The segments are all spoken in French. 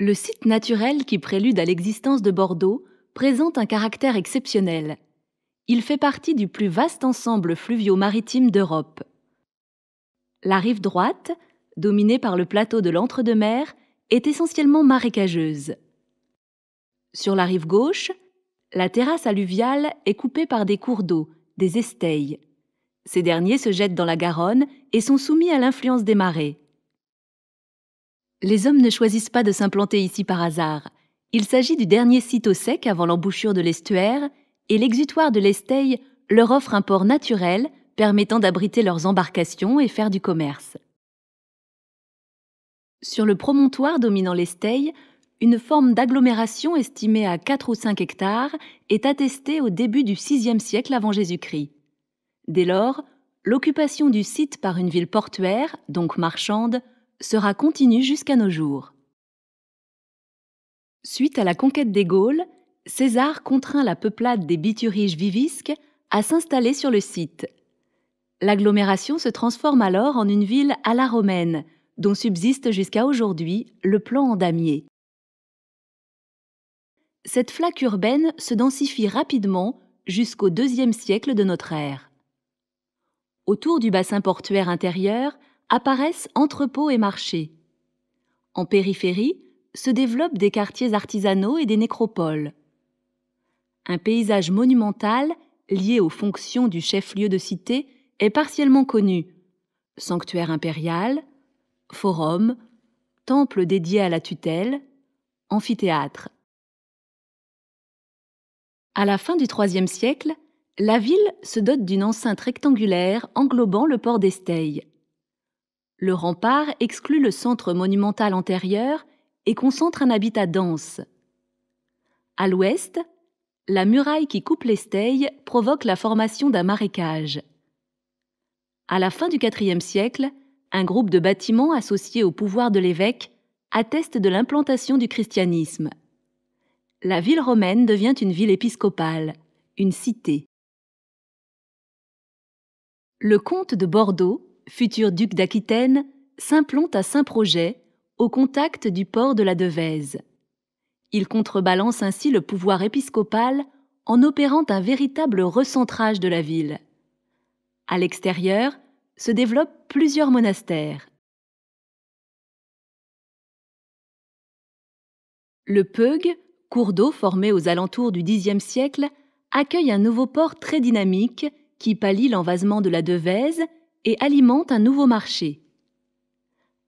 Le site naturel qui prélude à l'existence de Bordeaux présente un caractère exceptionnel. Il fait partie du plus vaste ensemble fluvio-maritime d'Europe. La rive droite, dominée par le plateau de l'Entre-deux-Mers, est essentiellement marécageuse. Sur la rive gauche, la terrasse alluviale est coupée par des cours d'eau, des esteilles. Ces derniers se jettent dans la Garonne et sont soumis à l'influence des marées. Les hommes ne choisissent pas de s'implanter ici par hasard. Il s'agit du dernier site au sec avant l'embouchure de l'estuaire, et l'exutoire de l'Esteille leur offre un port naturel permettant d'abriter leurs embarcations et faire du commerce. Sur le promontoire dominant l'Esteille, une forme d'agglomération estimée à 4 ou 5 hectares est attestée au début du VIe siècle avant Jésus-Christ. Dès lors, l'occupation du site par une ville portuaire, donc marchande, sera continue jusqu'à nos jours. Suite à la conquête des Gaules, César contraint la peuplade des Bituriges vivisques à s'installer sur le site. L'agglomération se transforme alors en une ville à la romaine, dont subsiste jusqu'à aujourd'hui le plan en damier. Cette flaque urbaine se densifie rapidement jusqu'au IIe siècle de notre ère. Autour du bassin portuaire intérieur, apparaissent entrepôts et marchés. En périphérie se développent des quartiers artisanaux et des nécropoles. Un paysage monumental lié aux fonctions du chef-lieu de cité est partiellement connu. Sanctuaire impérial, forum, temple dédié à la tutelle, amphithéâtre. À la fin du IIIe siècle, la ville se dote d'une enceinte rectangulaire englobant le port d'Esteil. Le rempart exclut le centre monumental antérieur et concentre un habitat dense. À l'ouest, la muraille qui coupe l'Esteille provoque la formation d'un marécage. À la fin du IVe siècle, un groupe de bâtiments associés au pouvoir de l'évêque atteste de l'implantation du christianisme. La ville romaine devient une ville épiscopale, une cité. Le comte de Bordeaux futur duc d'Aquitaine, s'implante à Saint-Projet, au contact du port de la Devèze. Il contrebalance ainsi le pouvoir épiscopal en opérant un véritable recentrage de la ville. À l'extérieur se développent plusieurs monastères. Le Peug, cours d'eau formé aux alentours du Xe siècle, accueille un nouveau port très dynamique qui pallie l'envasement de la Devèze et alimente un nouveau marché.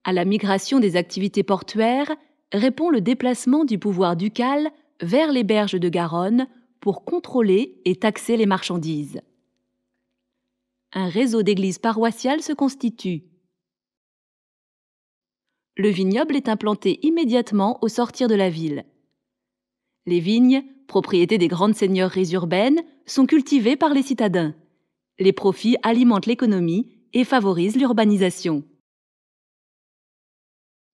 À la migration des activités portuaires répond le déplacement du pouvoir ducal vers les berges de Garonne pour contrôler et taxer les marchandises. Un réseau d'églises paroissiales se constitue. Le vignoble est implanté immédiatement au sortir de la ville. Les vignes, propriété des grandes seigneuries urbaines, sont cultivées par les citadins. Les profits alimentent l'économie et favorise l'urbanisation.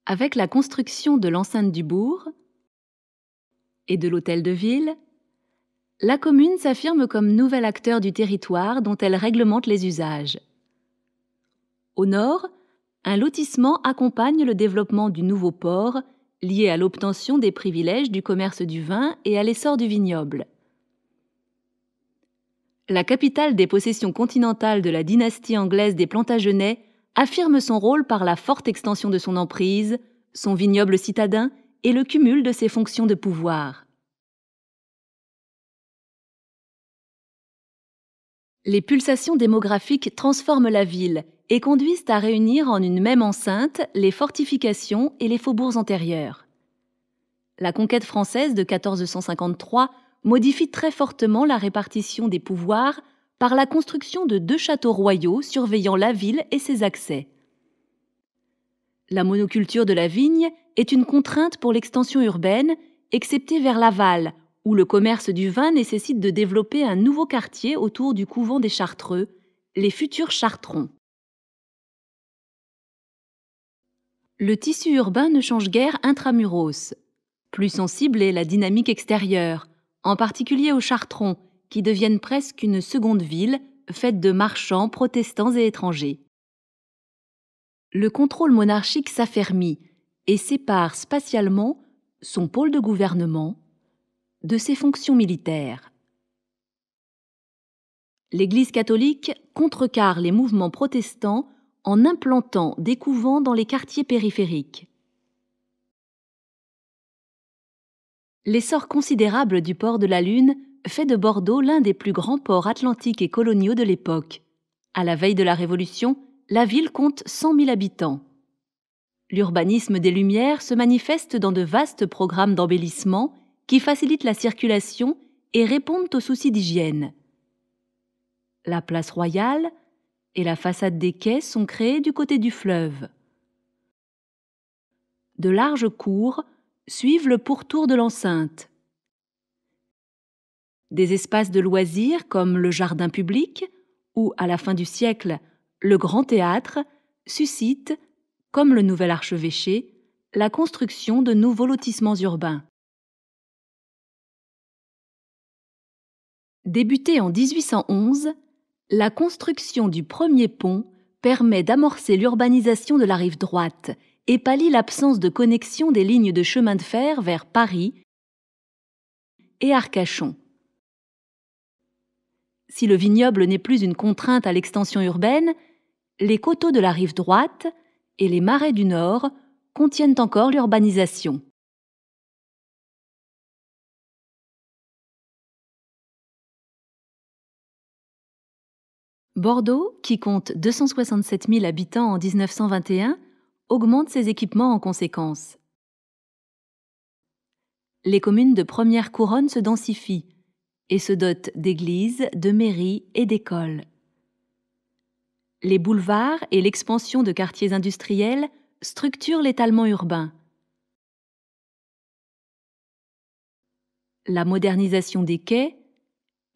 Avec la construction de l'enceinte du bourg et de l'hôtel de ville, la commune s'affirme comme nouvel acteur du territoire dont elle réglemente les usages. Au nord, un lotissement accompagne le développement du nouveau port lié à l'obtention des privilèges du commerce du vin et à l'essor du vignoble la capitale des possessions continentales de la dynastie anglaise des Plantagenets, affirme son rôle par la forte extension de son emprise, son vignoble citadin et le cumul de ses fonctions de pouvoir. Les pulsations démographiques transforment la ville et conduisent à réunir en une même enceinte les fortifications et les faubourgs antérieurs. La conquête française de 1453 modifie très fortement la répartition des pouvoirs par la construction de deux châteaux royaux surveillant la ville et ses accès. La monoculture de la vigne est une contrainte pour l'extension urbaine, excepté vers l'aval, où le commerce du vin nécessite de développer un nouveau quartier autour du couvent des Chartreux, les futurs Chartrons. Le tissu urbain ne change guère intramuros. Plus sensible est la dynamique extérieure, en particulier aux Chartrons, qui deviennent presque une seconde ville, faite de marchands, protestants et étrangers. Le contrôle monarchique s'affermit et sépare spatialement son pôle de gouvernement de ses fonctions militaires. L'Église catholique contrecarre les mouvements protestants en implantant des couvents dans les quartiers périphériques. L'essor considérable du port de la Lune fait de Bordeaux l'un des plus grands ports atlantiques et coloniaux de l'époque. À la veille de la Révolution, la ville compte 100 000 habitants. L'urbanisme des Lumières se manifeste dans de vastes programmes d'embellissement qui facilitent la circulation et répondent aux soucis d'hygiène. La place royale et la façade des quais sont créées du côté du fleuve. De larges cours suivent le pourtour de l'enceinte. Des espaces de loisirs comme le jardin public ou, à la fin du siècle, le grand théâtre suscitent, comme le nouvel archevêché, la construction de nouveaux lotissements urbains. Débutée en 1811, la construction du premier pont permet d'amorcer l'urbanisation de la rive droite et pallie l'absence de connexion des lignes de chemin de fer vers Paris et Arcachon. Si le vignoble n'est plus une contrainte à l'extension urbaine, les coteaux de la rive droite et les marais du nord contiennent encore l'urbanisation. Bordeaux, qui compte 267 000 habitants en 1921, augmente ses équipements en conséquence. Les communes de première couronne se densifient et se dotent d'églises, de mairies et d'écoles. Les boulevards et l'expansion de quartiers industriels structurent l'étalement urbain. La modernisation des quais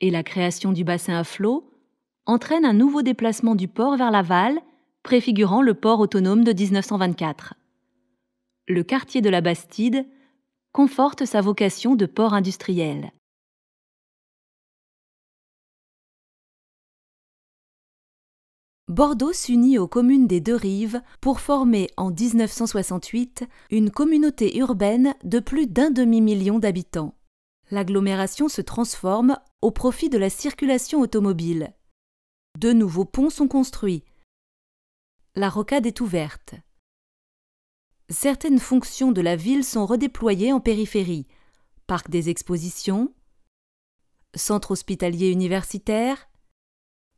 et la création du bassin à flot entraînent un nouveau déplacement du port vers l'aval préfigurant le port autonome de 1924. Le quartier de la Bastide conforte sa vocation de port industriel. Bordeaux s'unit aux communes des deux rives pour former en 1968 une communauté urbaine de plus d'un demi-million d'habitants. L'agglomération se transforme au profit de la circulation automobile. De nouveaux ponts sont construits, la rocade est ouverte. Certaines fonctions de la ville sont redéployées en périphérie parc des expositions, centre hospitalier universitaire,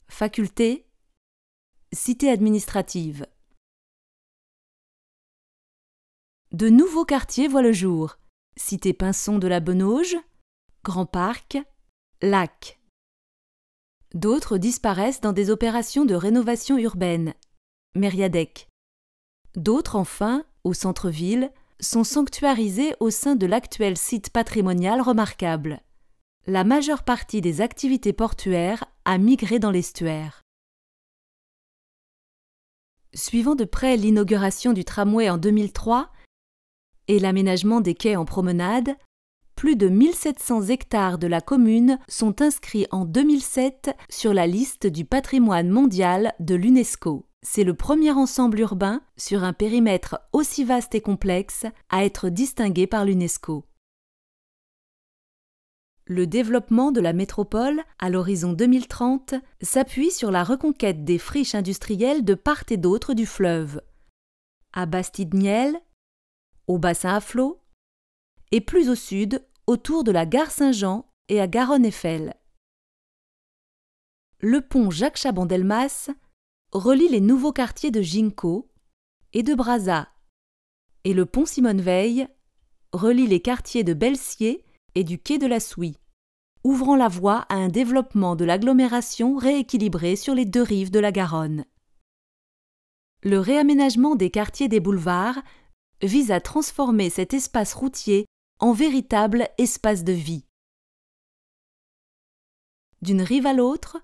faculté, cité administrative. De nouveaux quartiers voient le jour cité Pinson de la Benauge, Grand Parc, Lac. D'autres disparaissent dans des opérations de rénovation urbaine, Mériadec. D'autres, enfin, au centre-ville, sont sanctuarisés au sein de l'actuel site patrimonial remarquable. La majeure partie des activités portuaires a migré dans l'estuaire. Suivant de près l'inauguration du tramway en 2003 et l'aménagement des quais en promenade, plus de 1700 hectares de la commune sont inscrits en 2007 sur la liste du patrimoine mondial de l'UNESCO. C'est le premier ensemble urbain sur un périmètre aussi vaste et complexe à être distingué par l'UNESCO. Le développement de la métropole à l'horizon 2030 s'appuie sur la reconquête des friches industrielles de part et d'autre du fleuve, à bastide au bassin à flot, et plus au sud, autour de la gare Saint-Jean et à Garonne-Eiffel. Le pont Jacques Chaban-Delmas relie les nouveaux quartiers de Ginko et de Braza, et le pont Simone Veil relie les quartiers de Belsier et du quai de la Souie, ouvrant la voie à un développement de l'agglomération rééquilibrée sur les deux rives de la Garonne. Le réaménagement des quartiers des boulevards vise à transformer cet espace routier en véritable espace de vie. D'une rive à l'autre,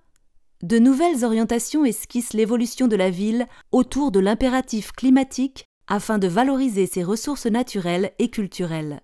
de nouvelles orientations esquissent l'évolution de la ville autour de l'impératif climatique afin de valoriser ses ressources naturelles et culturelles.